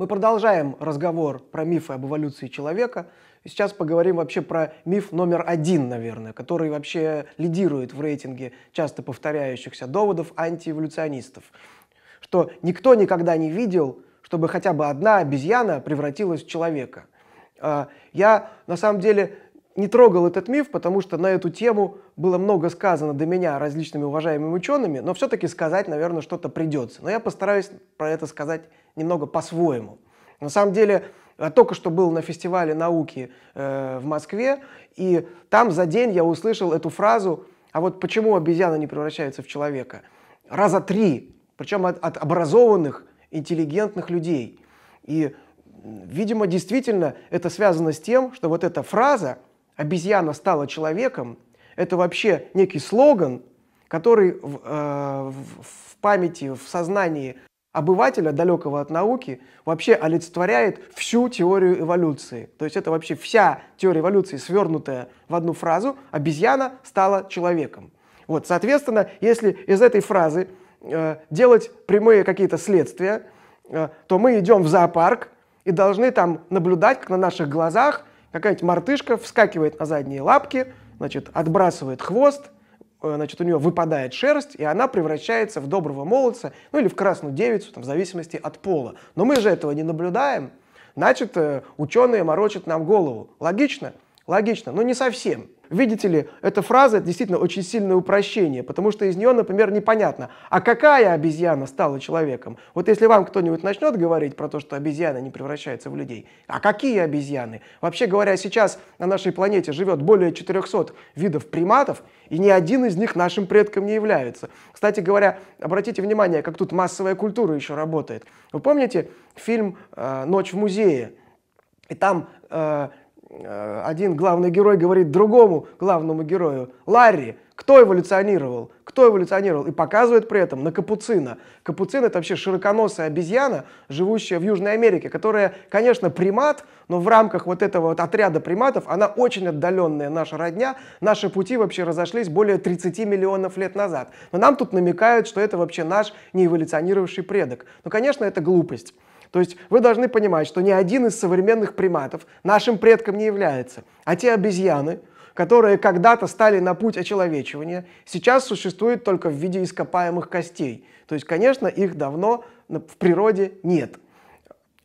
Мы продолжаем разговор про мифы об эволюции человека. И сейчас поговорим вообще про миф номер один, наверное, который вообще лидирует в рейтинге часто повторяющихся доводов антиэволюционистов. Что никто никогда не видел, чтобы хотя бы одна обезьяна превратилась в человека. А, я на самом деле не трогал этот миф, потому что на эту тему было много сказано до меня различными уважаемыми учеными, но все-таки сказать, наверное, что-то придется. Но я постараюсь про это сказать немного по-своему. На самом деле, э, только что был на фестивале науки э, в Москве, и там за день я услышал эту фразу, а вот почему обезьяна не превращается в человека? Раза три, причем от, от образованных, интеллигентных людей. И, видимо, действительно это связано с тем, что вот эта фраза – обезьяна стала человеком, это вообще некий слоган, который в, э, в памяти, в сознании обывателя, далекого от науки, вообще олицетворяет всю теорию эволюции. То есть это вообще вся теория эволюции, свернутая в одну фразу «обезьяна стала человеком». Вот, соответственно, если из этой фразы э, делать прямые какие-то следствия, э, то мы идем в зоопарк и должны там наблюдать, как на наших глазах какая-нибудь мартышка вскакивает на задние лапки, значит, отбрасывает хвост, э, значит, у нее выпадает шерсть, и она превращается в доброго молодца, ну или в красную девицу, там, в зависимости от пола. Но мы же этого не наблюдаем. Значит, э, ученые морочат нам голову. Логично. Логично, но не совсем. Видите ли, эта фраза это действительно очень сильное упрощение, потому что из нее, например, непонятно, а какая обезьяна стала человеком? Вот если вам кто-нибудь начнет говорить про то, что обезьяны не превращаются в людей, а какие обезьяны? Вообще говоря, сейчас на нашей планете живет более 400 видов приматов, и ни один из них нашим предком не является. Кстати говоря, обратите внимание, как тут массовая культура еще работает. Вы помните фильм э, «Ночь в музее»? И там э, Э, один главный герой говорит другому главному герою, Ларри, кто эволюционировал, кто эволюционировал, и показывает при этом на капуцина. Капуцин это вообще широконосая обезьяна, живущая в Южной Америке, которая, конечно, примат, но в рамках вот этого вот отряда приматов она очень отдаленная наша родня, наши пути вообще разошлись более 30 миллионов лет назад. Но нам тут намекают, что это вообще наш неэволюционировавший предок. Но, ну, конечно, это глупость. То есть вы должны понимать, что ни один из современных приматов нашим предком не является, а те обезьяны, которые когда-то стали на путь очеловечивания, сейчас существуют только в виде ископаемых костей. То есть, конечно, их давно в природе нет.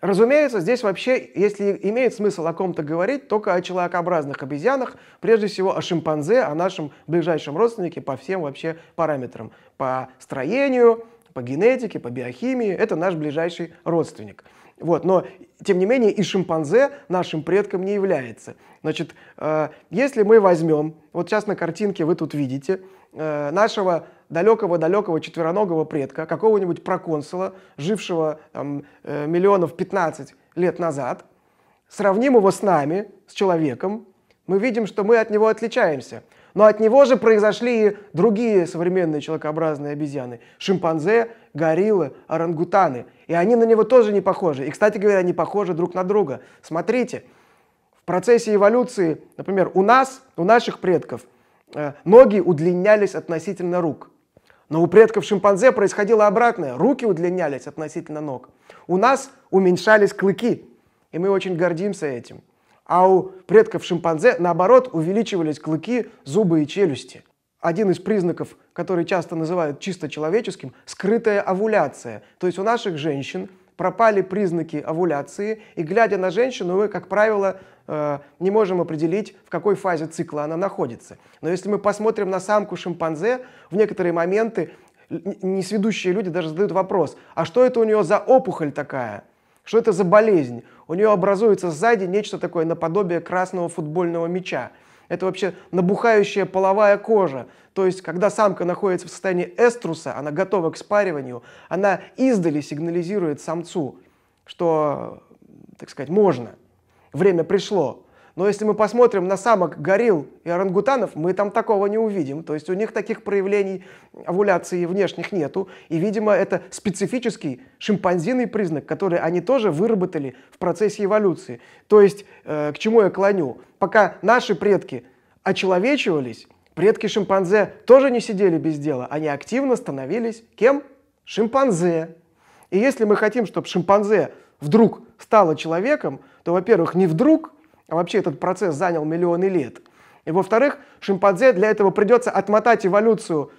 Разумеется, здесь вообще, если имеет смысл о ком-то говорить, только о человекообразных обезьянах, прежде всего о шимпанзе, о нашем ближайшем родственнике по всем вообще параметрам. По строению, по генетике, по биохимии, это наш ближайший родственник. Вот, но, тем не менее, и шимпанзе нашим предком не является. Значит, э, если мы возьмем, вот сейчас на картинке вы тут видите, э, нашего далекого-далекого четвероногого предка, какого-нибудь проконсула, жившего там, э, миллионов 15 лет назад, сравним его с нами, с человеком, мы видим, что мы от него отличаемся – но от него же произошли и другие современные человекообразные обезьяны. Шимпанзе, гориллы, орангутаны. И они на него тоже не похожи. И, кстати говоря, они похожи друг на друга. Смотрите, в процессе эволюции, например, у нас, у наших предков, э, ноги удлинялись относительно рук. Но у предков шимпанзе происходило обратное. Руки удлинялись относительно ног. У нас уменьшались клыки. И мы очень гордимся этим. А у предков шимпанзе, наоборот, увеличивались клыки, зубы и челюсти. Один из признаков, который часто называют чисто человеческим, скрытая овуляция. То есть у наших женщин пропали признаки овуляции, и глядя на женщину, мы, как правило, э, не можем определить, в какой фазе цикла она находится. Но если мы посмотрим на самку шимпанзе, в некоторые моменты несведущие люди даже задают вопрос, а что это у нее за опухоль такая? Что это за болезнь? У нее образуется сзади нечто такое наподобие красного футбольного мяча. Это вообще набухающая половая кожа. То есть, когда самка находится в состоянии эструса, она готова к спариванию, она издали сигнализирует самцу, что, так сказать, можно. Время пришло. Но если мы посмотрим на самок горил и орангутанов, мы там такого не увидим. То есть у них таких проявлений овуляции внешних нету. И, видимо, это специфический шимпанзиный признак, который они тоже выработали в процессе эволюции. То есть, э, к чему я клоню? Пока наши предки очеловечивались, предки шимпанзе тоже не сидели без дела. Они активно становились кем? Шимпанзе. И если мы хотим, чтобы шимпанзе вдруг стало человеком, то, во-первых, не вдруг, а вообще этот процесс занял миллионы лет. И во-вторых, шимпанзе для этого придется отмотать эволюцию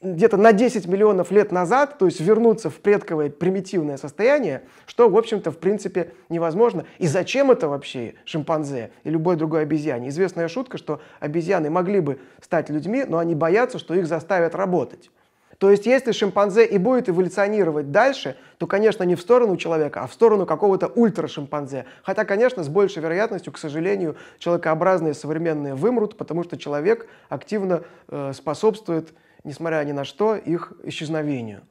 где-то на 10 миллионов лет назад, то есть вернуться в предковое примитивное состояние, что, в общем-то, в принципе невозможно. И зачем это вообще шимпанзе и любой другой обезьяне? Известная шутка, что обезьяны могли бы стать людьми, но они боятся, что их заставят работать. То есть, если шимпанзе и будет эволюционировать дальше, то, конечно, не в сторону человека, а в сторону какого-то ультра-шимпанзе. Хотя, конечно, с большей вероятностью, к сожалению, человекообразные современные вымрут, потому что человек активно э, способствует, несмотря ни на что, их исчезновению.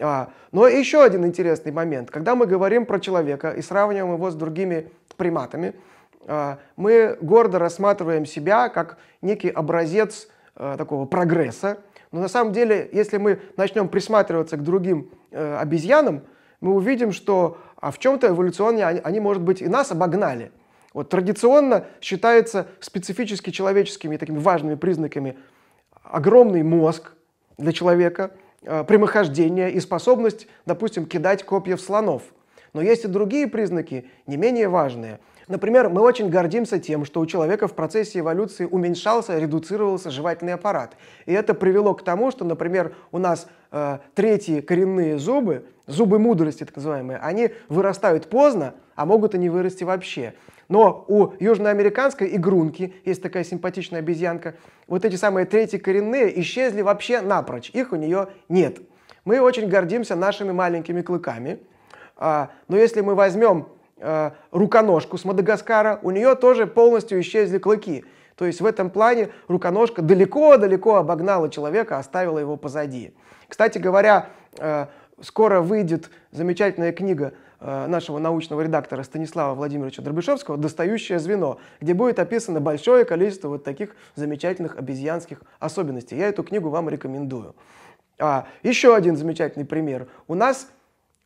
А, но еще один интересный момент. Когда мы говорим про человека и сравниваем его с другими приматами, а, мы гордо рассматриваем себя как некий образец а, такого прогресса, но на самом деле, если мы начнем присматриваться к другим э, обезьянам, мы увидим, что а в чем-то эволюционно они, они, может быть, и нас обогнали. Вот традиционно считается специфически человеческими такими важными признаками огромный мозг для человека, э, прямохождение и способность, допустим, кидать копья в слонов. Но есть и другие признаки, не менее важные – Например, мы очень гордимся тем, что у человека в процессе эволюции уменьшался, редуцировался жевательный аппарат. И это привело к тому, что, например, у нас э, третьи коренные зубы, зубы мудрости так называемые, они вырастают поздно, а могут и не вырасти вообще. Но у южноамериканской игрунки, есть такая симпатичная обезьянка, вот эти самые третьи коренные исчезли вообще напрочь, их у нее нет. Мы очень гордимся нашими маленькими клыками, а, но если мы возьмем э, руконожку с Мадагаскара, у нее тоже полностью исчезли клыки. То есть в этом плане руконожка далеко-далеко обогнала человека, оставила его позади. Кстати говоря, э, скоро выйдет замечательная книга э, нашего научного редактора Станислава Владимировича Дробышевского «Достающее звено», где будет описано большое количество вот таких замечательных обезьянских особенностей. Я эту книгу вам рекомендую. А, еще один замечательный пример. У нас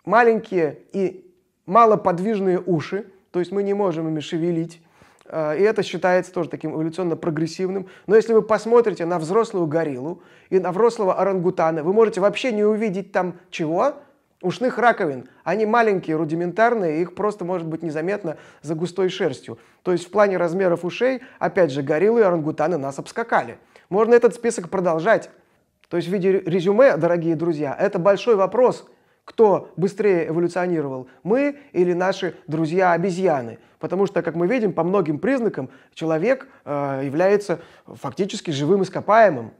маленькие и малоподвижные уши, то есть мы не можем ими шевелить. А, и это считается тоже таким эволюционно-прогрессивным. Но если вы посмотрите на взрослую гориллу и на взрослого орангутана, вы можете вообще не увидеть там чего? Ушных раковин. Они маленькие, рудиментарные, их просто может быть незаметно за густой шерстью. То есть в плане размеров ушей, опять же, гориллы и орангутаны нас обскакали. Можно этот список продолжать. То есть в виде резюме, дорогие друзья, это большой вопрос – кто быстрее эволюционировал, мы или наши друзья-обезьяны. Потому что, как мы видим, по многим признакам человек э, является фактически живым ископаемым.